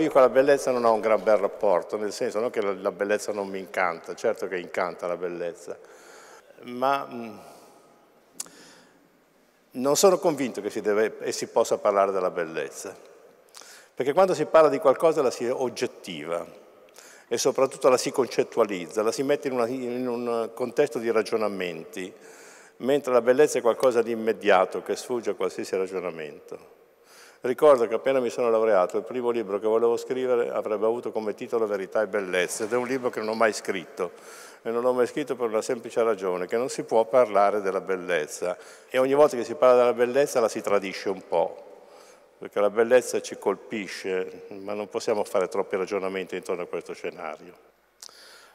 Io con la bellezza non ho un gran bel rapporto, nel senso non che la bellezza non mi incanta, certo che incanta la bellezza, ma mh, mm, non sono convinto che si, deve, e si possa parlare della bellezza, perché quando si parla di qualcosa la si oggettiva e soprattutto la si concettualizza, la si mette in, una, in un contesto di ragionamenti, mentre la bellezza è qualcosa di immediato che sfugge a qualsiasi ragionamento. Ricordo che appena mi sono laureato il primo libro che volevo scrivere avrebbe avuto come titolo Verità e Bellezza ed è un libro che non ho mai scritto e non l'ho mai scritto per una semplice ragione, che non si può parlare della bellezza e ogni volta che si parla della bellezza la si tradisce un po', perché la bellezza ci colpisce, ma non possiamo fare troppi ragionamenti intorno a questo scenario.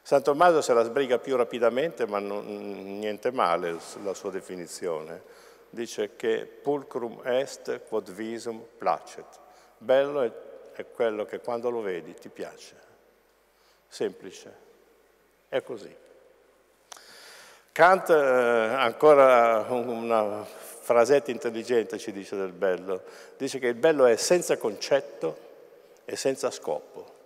San Tommaso se la sbriga più rapidamente, ma non, niente male la sua definizione dice che pulcrum est quod visum placet. Bello è, quello che quando lo vedi ti piace. Semplice. È così. Kant, eh, ancora una frasetta intelligente ci dice del bello, dice che il bello è senza concetto e senza scopo.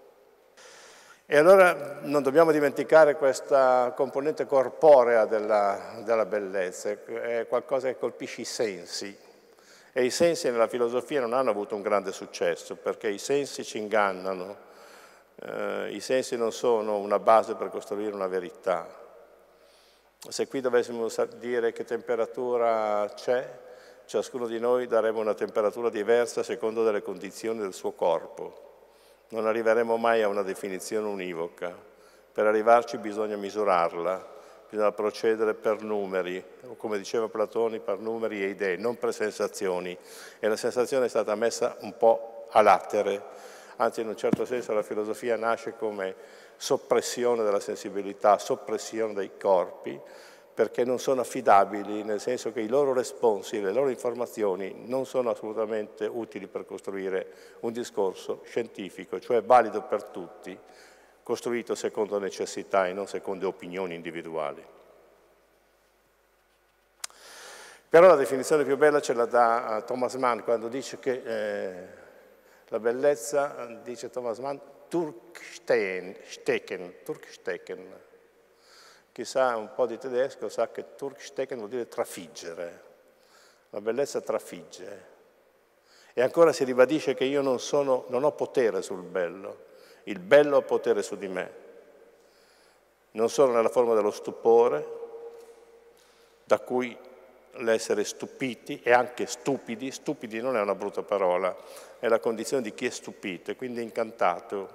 E allora non dobbiamo dimenticare questa componente corporea della, della bellezza, è qualcosa che colpisce i sensi. E i sensi nella filosofia non hanno avuto un grande successo, perché i sensi ci ingannano, eh, i sensi non sono una base per costruire una verità. Se qui dovessimo dire che temperatura c'è, ciascuno di noi darebbe una temperatura diversa a secondo delle condizioni del suo corpo. Non arriveremo mai a una definizione univoca. Per arrivarci bisogna misurarla, bisogna procedere per numeri, come diceva Platone, per numeri e idee, non per sensazioni. E la sensazione è stata messa un po' a latere, anzi in un certo senso la filosofia nasce come soppressione della sensibilità, soppressione dei corpi, perché non sono affidabili, nel senso che i loro responsi, le loro informazioni non sono assolutamente utili per costruire un discorso scientifico, cioè valido per tutti, costruito secondo necessità e non secondo opinioni individuali. Però la definizione più bella ce la dà eh, Thomas Mann quando dice che eh, la bellezza, eh, dice Thomas Mann, Turkstecken, Turkstecken, chi sa un po' di tedesco sa che Turkstecken vuol dire trafiggere, la bellezza trafigge. E ancora si ribadisce che io non, sono, non ho potere sul bello, il bello ha potere su di me. Non sono nella forma dello stupore, da cui l'essere stupiti e anche stupidi, stupidi non è una brutta parola, è la condizione di chi è stupito e quindi incantato,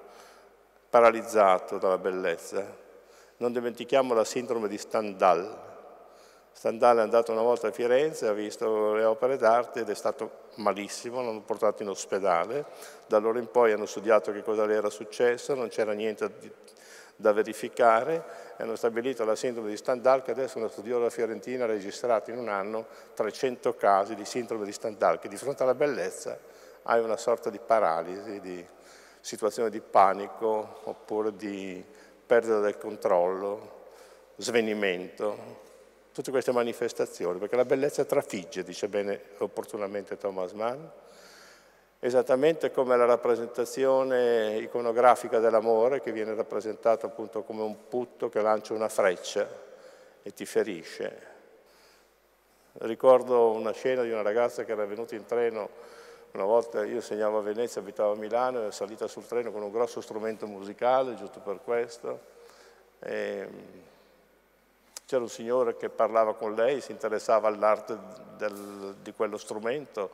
paralizzato dalla bellezza. Non dimentichiamo la sindrome di Stendhal. Stendhal è andato una volta a Firenze, ha visto le opere d'arte ed è stato malissimo, l'hanno portato in ospedale. Da allora in poi hanno studiato che cosa le era successo, non c'era niente da verificare e hanno stabilito la sindrome di Stendhal che adesso una studiosa fiorentina ha registrato in un anno 300 casi di sindrome di Stendhal che di fronte alla bellezza hai una sorta di paralisi, di situazione di panico oppure di perdita del controllo, svenimento, tutte queste manifestazioni, perché la bellezza trafigge, dice bene opportunamente Thomas Mann, esattamente come la rappresentazione iconografica dell'amore che viene rappresentata appunto come un putto che lancia una freccia e ti ferisce. Ricordo una scena di una ragazza che era venuta in treno una volta io segnavo a Venezia, abitavo a Milano, ero salita sul treno con un grosso strumento musicale, giusto per questo. Ehm, c'era un signore che parlava con lei, si interessava all'arte di quello strumento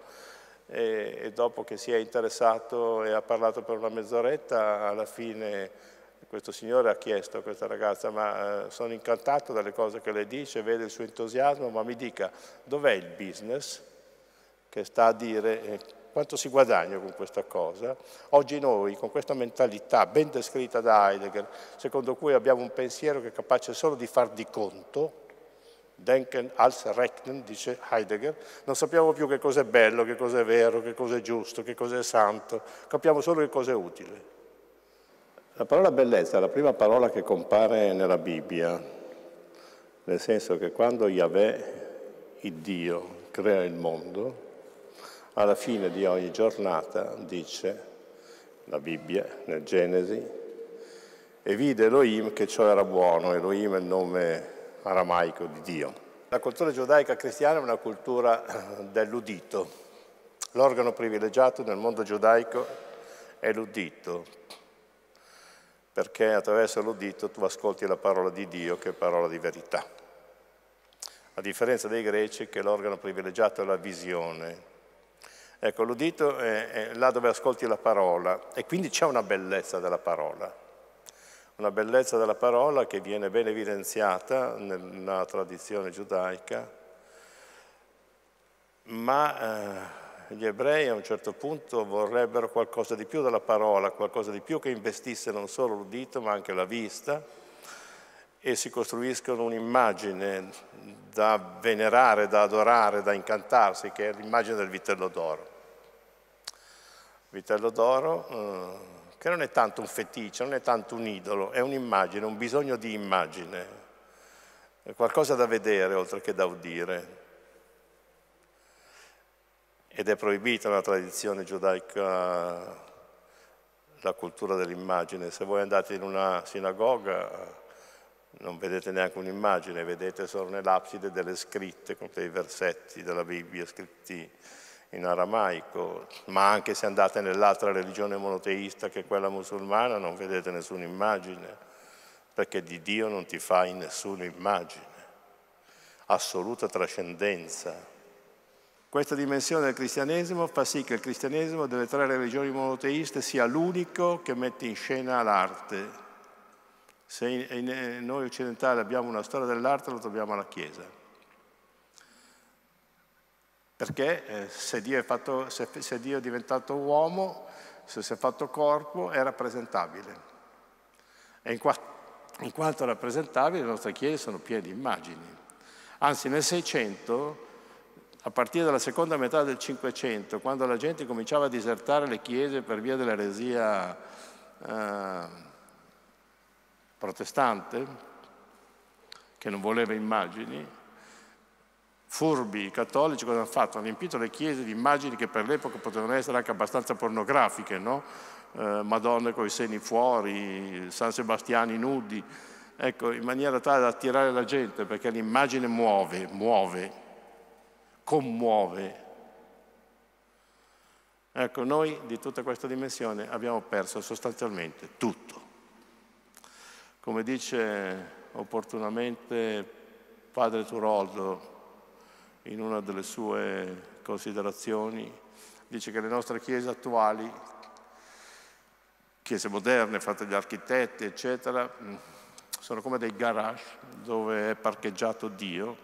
e, e, dopo che si è interessato e ha parlato per una mezz'oretta, alla fine questo signore ha chiesto a questa ragazza ma eh, sono incantato dalle cose che lei dice, vede il suo entusiasmo, ma mi dica dov'è il business che sta a dire eh, quanto si guadagna con questa cosa? Oggi noi, con questa mentalità ben descritta da Heidegger, secondo cui abbiamo un pensiero che è capace solo di far di conto, Denken als Rechnen, dice Heidegger, non sappiamo più che cosa è bello, che cosa è vero, che cosa è giusto, che cosa è santo, capiamo solo che cosa è utile. La parola bellezza è la prima parola che compare nella Bibbia, nel senso che quando Yahweh, il Dio, crea il mondo, alla fine di ogni giornata, dice la Bibbia nel Genesi, e vide Elohim che ciò era buono, Elohim è il nome aramaico di Dio. La cultura giudaica cristiana è una cultura eh, dell'udito. L'organo privilegiato nel mondo giudaico è l'udito, perché attraverso l'udito tu ascolti la parola di Dio che è parola di verità. A differenza dei greci che l'organo privilegiato è la visione, Ecco, l'udito è, è là dove ascolti la parola e quindi c'è una bellezza della parola, una bellezza della parola che viene ben evidenziata nella tradizione giudaica, ma eh, gli ebrei a un certo punto vorrebbero qualcosa di più della parola, qualcosa di più che investisse non solo l'udito ma anche la vista, e si costruiscono un'immagine da venerare, da adorare, da incantarsi, che è l'immagine del vitello d'oro. Vitello d'oro eh, che non è tanto un feticcio, non è tanto un idolo, è un'immagine, un bisogno di immagine, è qualcosa da vedere oltre che da udire. Ed è proibita nella tradizione giudaica la cultura dell'immagine. Se voi andate in una sinagoga non vedete neanche un'immagine, vedete solo nell'abside delle scritte con dei versetti della Bibbia scritti in aramaico, ma anche se andate nell'altra religione monoteista che è quella musulmana non vedete nessuna immagine, perché di Dio non ti fai nessuna immagine, assoluta trascendenza. Questa dimensione del cristianesimo fa sì che il cristianesimo delle tre religioni monoteiste sia l'unico che mette in scena l'arte se eh, noi occidentali abbiamo una storia dell'arte, lo troviamo alla Chiesa. Perché eh, se, Dio fatto, se, se Dio è diventato uomo, se si è fatto corpo, è rappresentabile. E in, qua, in quanto rappresentabile, le nostre chiese sono piene di immagini. Anzi, nel Seicento, a partire dalla seconda metà del Cinquecento, quando la gente cominciava a disertare le chiese per via dell'eresia eh, protestante che non voleva immagini, furbi i cattolici cosa hanno fatto? Hanno riempito le chiese di immagini che per l'epoca potevano essere anche abbastanza pornografiche, no? eh, Madonne con i seni fuori, San Sebastiani nudi, ecco, in maniera tale da attirare la gente perché l'immagine muove, muove, commuove. Ecco, noi di tutta questa dimensione abbiamo perso sostanzialmente tutto. Come dice opportunamente padre Turoldo in una delle sue considerazioni, dice che le nostre chiese attuali, chiese moderne fatte dagli architetti, eccetera, mm, sono come dei garage dove è parcheggiato Dio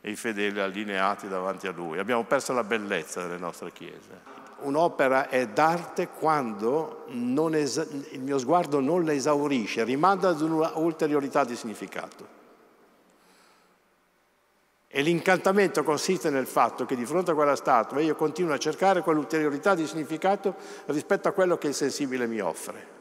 e i fedeli allineati davanti a Lui. Abbiamo perso la bellezza delle nostre chiese un'opera è d'arte quando es- il mio sguardo non la esaurisce, rimanda ad un'ulteriorità di significato. E l'incantamento consiste nel fatto che di fronte a quella statua io continuo a cercare quell'ulteriorità di significato rispetto a quello che il sensibile mi offre.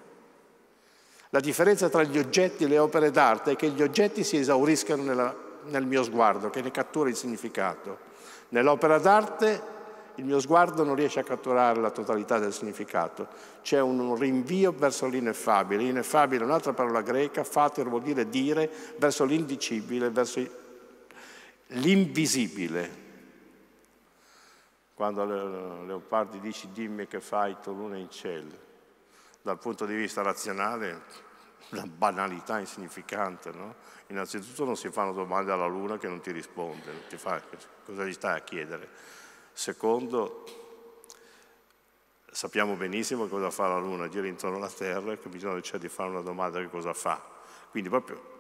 La differenza tra gli oggetti e le opere d'arte è che gli oggetti si esauriscano nella, nel mio sguardo, che ne cattura il significato. Nell'opera d'arte il mio sguardo non riesce a catturare la totalità del significato. C'è un rinvio verso l'ineffabile. Ineffabile è un'altra parola greca, fater vuol dire dire, verso l'indicibile, verso l'invisibile. Quando Leopardi dice dimmi che fai tu luna in cielo, dal punto di vista razionale una banalità insignificante, no? Innanzitutto non si fanno domande alla luna che non ti risponde, non ti fa, cosa gli stai a chiedere? Secondo, sappiamo benissimo cosa fa la Luna, gira intorno alla Terra e che bisogna cioè, di fare una domanda che cosa fa. Quindi proprio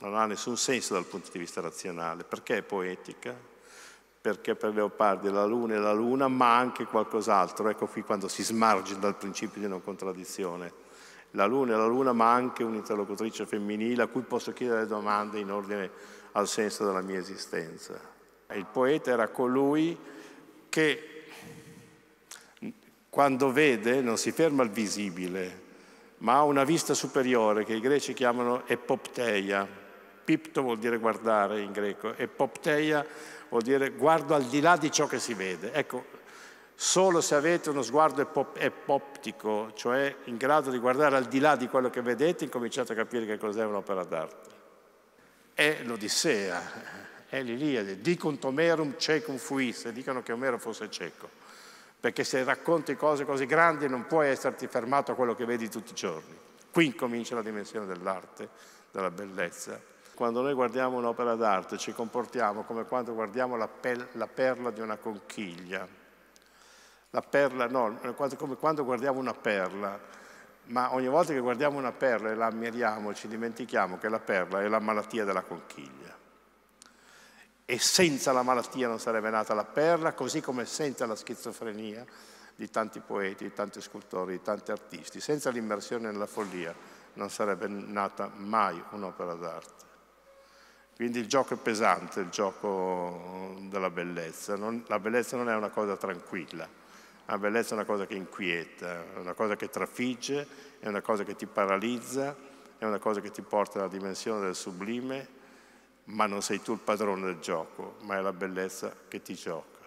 non ha nessun senso dal punto di vista razionale. Perché è poetica? Perché per Leopardi la Luna è la Luna, ma anche qualcos'altro. Ecco qui quando si smargina dal principio di non contraddizione. La Luna è la Luna, ma anche un'interlocutrice femminile a cui posso chiedere domande in ordine al senso della mia esistenza. Il poeta era colui che quando vede non si ferma al visibile, ma ha una vista superiore che i greci chiamano epopteia. Pipto vuol dire guardare in greco, epopteia vuol dire guardo al di là di ciò che si vede. Ecco, solo se avete uno sguardo epop- epoptico, cioè in grado di guardare al di là di quello che vedete, incominciate a capire che cos'è un'opera d'arte. È l'Odissea, è l'Iliade, dicunt Omerum cecum fuisse, dicono che Omero fosse cieco, perché se racconti cose così grandi non puoi esserti fermato a quello che vedi tutti i giorni. Qui comincia la dimensione dell'arte, della bellezza. Quando noi guardiamo un'opera d'arte ci comportiamo come quando guardiamo la, la perla di una conchiglia, la perla, no, come quando guardiamo una perla, ma ogni volta che guardiamo una perla e la ammiriamo ci dimentichiamo che la perla è la malattia della conchiglia e senza la malattia non sarebbe nata la perla, così come senza la schizofrenia di tanti poeti, di tanti scultori, di tanti artisti, senza l'immersione nella follia non sarebbe nata mai un'opera d'arte. Quindi il gioco è pesante, il gioco della bellezza. Non, la bellezza non è una cosa tranquilla, la bellezza è una cosa che inquieta, è una cosa che trafigge, è una cosa che ti paralizza, è una cosa che ti porta alla dimensione del sublime ma non sei tu il padrone del gioco, ma è la bellezza che ti gioca.